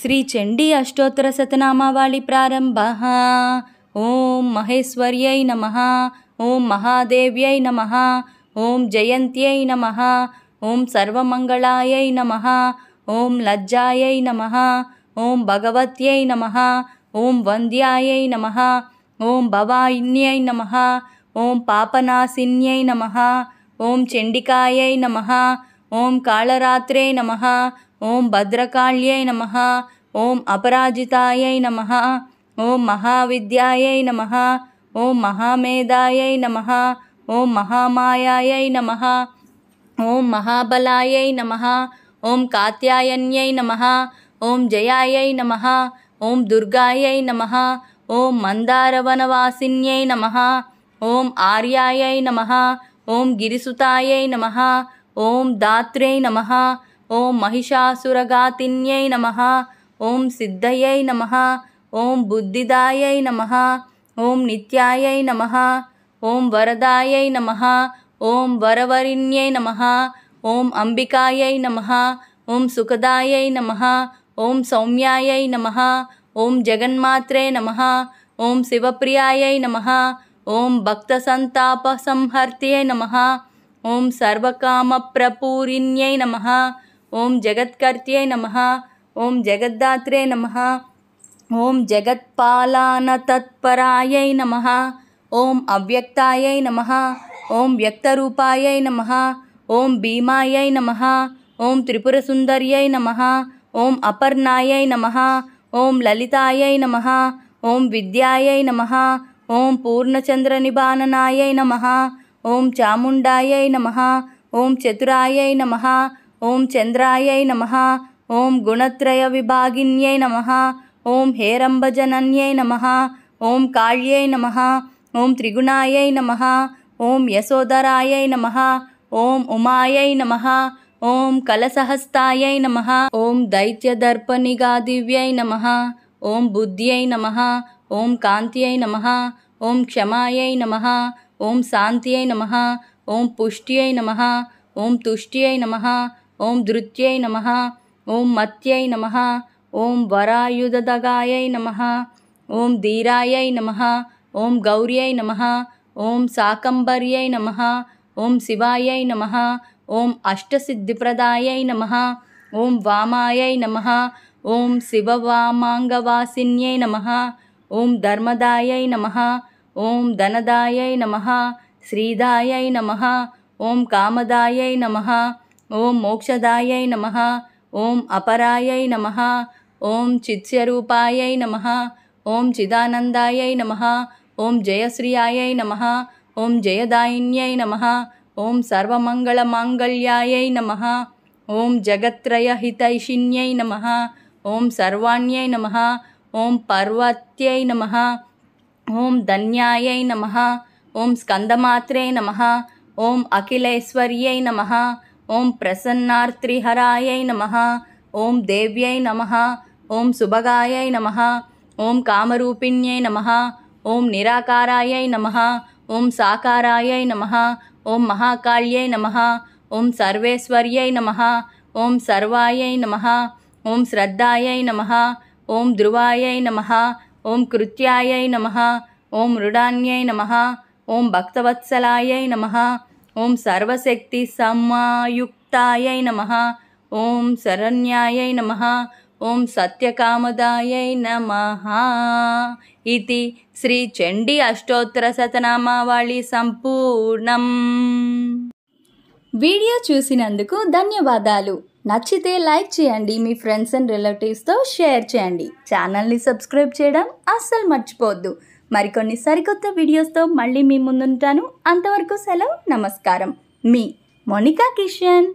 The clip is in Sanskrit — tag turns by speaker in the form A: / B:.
A: श्रीचण्डी अष्टोत्तरशतनामवालिप्रारम्भः ॐ महेश्वर्यै नमः ॐ महादेव्यै नमः ॐ जयन्त्यै नमः ॐ सर्वमङ्गलायै नमः ॐ लज्जायै नमः ॐ भगवत्यै नमः ॐ वन्द्यायै नमः ॐ भवाहिन्यै नमः ॐ पापनासिन्यै नमः ॐ चण्डिकायै नमः ॐ नमः ॐ भद्रकाल्यै नमः ॐ अपराजितायै नमः ॐ महाविद्यायै नमः ॐ महामेधायै नमः ॐ महामायायै नमः ॐ महाबलायै नमः ॐ कात्यायन्यै नमः ॐ जयायै नमः ॐ दुर्गायै नमः ॐ मन्दारवनवासिन्यै नमः ॐ आर्यायै नमः ॐ गिरिसुतायै नमः ॐ दात्र्यै नमः ॐ महिषासुरगातिन्यै नमः ॐ सिद्धयै नमः ॐ बुद्धिदायै नमः ॐ नित्यायै नमः ॐ वरदायै नमः ॐ वरवरिण्यै नमः ॐ अम्बिकायै नमः ॐ सुखदायै नमः ॐ सौम्यायै नमः ॐ जगन्मात्रे नमः ॐ शिवप्रियायै नमः ॐ भक्तसन्तापसंहर्त्यै नमः ॐ सर्वकामप्रपूरिण्यै नमः ओम जगत्कर्त्यै नमः ओम जगद्दात्रे नमः ओम जगत्पालानतत्परायै नमः ओम अव्यक्तायै नमः ओम व्यक्तरूपायै नमः ओम भीमायै नमः ओम नम नमः ओम नम नमः ओम नम नमः ओम नम नमः ओम पूर्णचन्द्रनिबाननायै नमः ओम चामुण्डायै नमः ओम चतुराय नमः ॐ चन्द्रायै नमः ॐ गुणत्रयविभागिन्यै नमः ॐ हेरम्बजनन्यै नमः ॐ काळ्यै नमः ॐ त्रिगुणायै नमः ॐ यशोधरायै नमः ॐ उमायै नमः ॐ कलसहस्तायै नमः ॐ दैत्यदर्पनिगादिव्यै नमः ॐ बुद्ध्यै नमः ॐ कान्त्यै नमः ॐ क्षमायै नमः ॐ शान्त्यै नमः ॐ पुष्ट्यै नमः ॐ तुष्ट्यै नमः ॐ धृत्यै नमः ॐ मत्यै नमः ॐ वरायुधदगायै नमः ॐ धीरायै नमः ॐ गौर्यै नमः ॐ साकम्बर्यै नमः ॐ शिवायै नमः ॐ अष्टसिद्धिप्रदायै नमः ॐ वामायै नमः ॐ शिववामाङ्गवासिन्यै नमः ॐ धर्मदायै नमः ॐ धनदायै नमः श्रीदायै नमः ॐ कामदायै नमः ॐ मोक्षदायै नमः ॐ अपराय नमः ॐ चित्स्यरूपायै नमः ॐ चिदानन्दाय नमः ॐ जयश्रियाय नमः ॐ जयदायिन्यै नमः ॐ सर्वमङ्गलमाङ्गल्याय नमः ॐ जगत्रयहितैषिण्यै नमः ॐ सर्वाण्यै नमः ॐ पर्वत्यै नमः ॐ धन्याय नमः ॐ स्कन्दमात्रे नमः ॐ अखिलेश्वर्यै नमः ॐ प्रसन्नार्त्रिहरायै नमः ॐ देव्यै नमः ॐ सुभगायै नमः ॐ कामरूपिण्यै नमः ॐ निराकारायै नमः ॐ साकारायै नमः ॐ महाकाल्यै नमः ॐ सर्वेश्वर्यै नमः ॐ सर्वायै नमः ॐ श्रद्धायै नमः ॐ ध्रुवायै नमः ॐ कृत्यायै नमः ॐ मृडान्यै नमः ॐ भक्तवत्सलायै नमः ఓం సర్వశక్తి సమాయుక్తాయై నమ ఓం శరణ్యాయ నమ ఓం సత్యకామదాయ నమ ఇది శ్రీ చండీ అష్టోత్తర శతనామావళి సంపూర్ణం వీడియో చూసినందుకు ధన్యవాదాలు నచ్చితే లైక్ చేయండి మీ ఫ్రెండ్స్ అండ్ రిలేటివ్స్తో షేర్ చేయండి ఛానల్ని సబ్స్క్రైబ్ చేయడం అస్సలు మర్చిపోవద్దు మరికొన్ని సరికొత్త వీడియోస్తో మళ్ళీ మీ ముందుంటాను అంతవరకు సెలవు నమస్కారం మీ మోనికా కిషన్